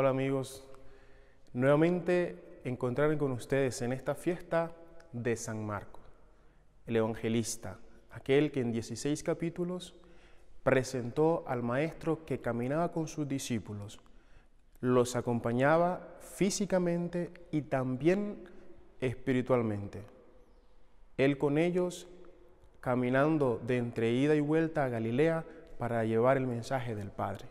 Hola amigos, nuevamente encontrarme con ustedes en esta fiesta de San Marco, el evangelista, aquel que en 16 capítulos presentó al Maestro que caminaba con sus discípulos, los acompañaba físicamente y también espiritualmente. Él con ellos caminando de entre ida y vuelta a Galilea para llevar el mensaje del Padre.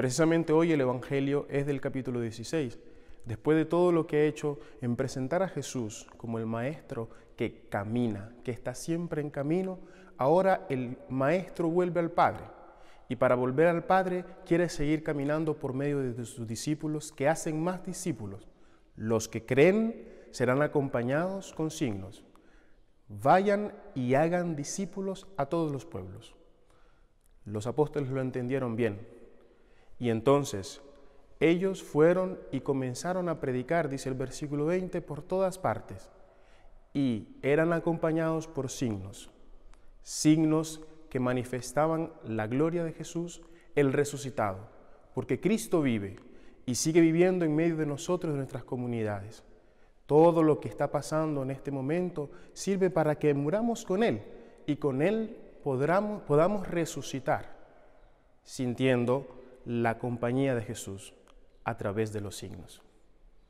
Precisamente hoy el Evangelio es del capítulo 16. Después de todo lo que ha hecho en presentar a Jesús como el Maestro que camina, que está siempre en camino, ahora el Maestro vuelve al Padre. Y para volver al Padre quiere seguir caminando por medio de sus discípulos que hacen más discípulos. Los que creen serán acompañados con signos. Vayan y hagan discípulos a todos los pueblos. Los apóstoles lo entendieron bien, y entonces ellos fueron y comenzaron a predicar, dice el versículo 20, por todas partes, y eran acompañados por signos, signos que manifestaban la gloria de Jesús, el resucitado, porque Cristo vive y sigue viviendo en medio de nosotros, de nuestras comunidades. Todo lo que está pasando en este momento sirve para que muramos con Él y con Él podamos, podamos resucitar, sintiendo la compañía de Jesús a través de los signos.